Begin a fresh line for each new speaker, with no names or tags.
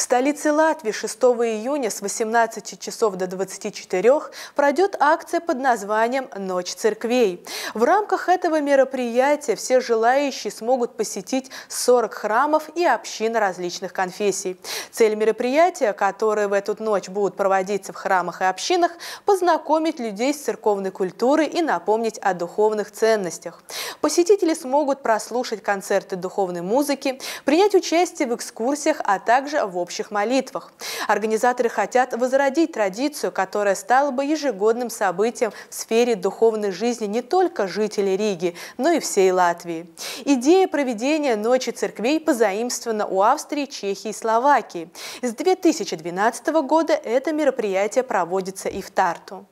В столице Латвии 6 июня с 18 часов до 24 пройдет акция под названием «Ночь церквей». В рамках этого мероприятия все желающие смогут посетить 40 храмов и общин различных конфессий. Цель мероприятия, которое в эту ночь будут проводиться в храмах и общинах, познакомить людей с церковной культурой и напомнить о духовных ценностях. Посетители смогут прослушать концерты духовной музыки, принять участие в экскурсиях, а также в общем общих молитвах. Организаторы хотят возродить традицию, которая стала бы ежегодным событием в сфере духовной жизни не только жителей Риги, но и всей Латвии. Идея проведения Ночи церквей позаимствована у Австрии, Чехии и Словакии. С 2012 года это мероприятие проводится и в Тарту.